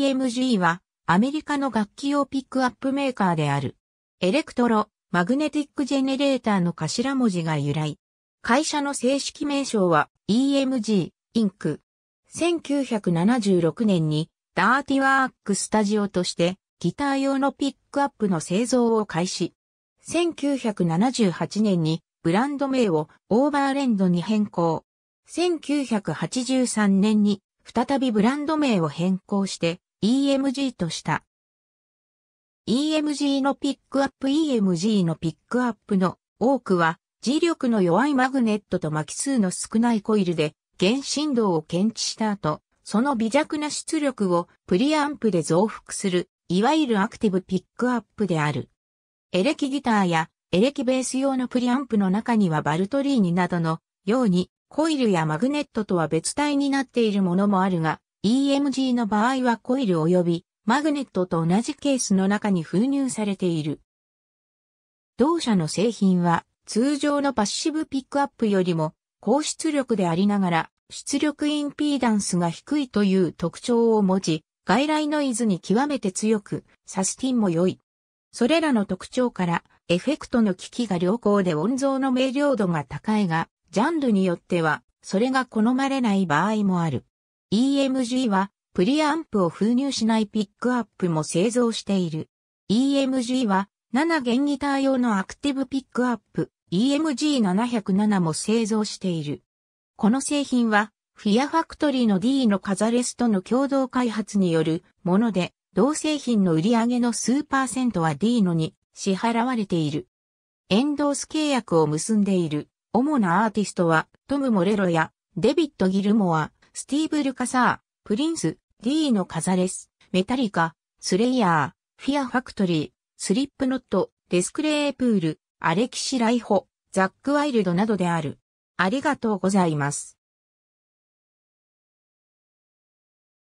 e m g はアメリカの楽器用ピックアップメーカーである。エレクトロ、マグネティックジェネレーターの頭文字が由来。会社の正式名称は EMG、インク。1976年にダーティワークスタジオとしてギター用のピックアップの製造を開始。1978年にブランド名をオーバーレンドに変更。1983年に再びブランド名を変更して EMG とした。EMG のピックアップ EMG のピックアップの多くは磁力の弱いマグネットと巻き数の少ないコイルで原振動を検知した後、その微弱な出力をプリアンプで増幅する、いわゆるアクティブピックアップである。エレキギターやエレキベース用のプリアンプの中にはバルトリーニなどのようにコイルやマグネットとは別体になっているものもあるが、EMG の場合はコイル及びマグネットと同じケースの中に封入されている。同社の製品は通常のパッシブピックアップよりも高出力でありながら出力インピーダンスが低いという特徴を持ち、外来ノイズに極めて強く、サスティンも良い。それらの特徴から、エフェクトの機器が良好で音像の明瞭度が高いが、ジャンルによっては、それが好まれない場合もある。EMG は、プリアンプを封入しないピックアップも製造している。EMG は、7弦ギター用のアクティブピックアップ、EMG707 も製造している。この製品は、フィアファクトリーの D のカザレスとの共同開発によるもので、同製品の売り上げの数パーセントは D のに支払われている。エンドース契約を結んでいる主なアーティストはトム・モレロやデビッド・ギルモア、スティーブ・ルカサー、プリンス、D のカザレス、メタリカ、スレイヤー、フィアファクトリー、スリップノット、デスクレープール、アレキシ・ライホ、ザック・ワイルドなどである。ありがとうございます。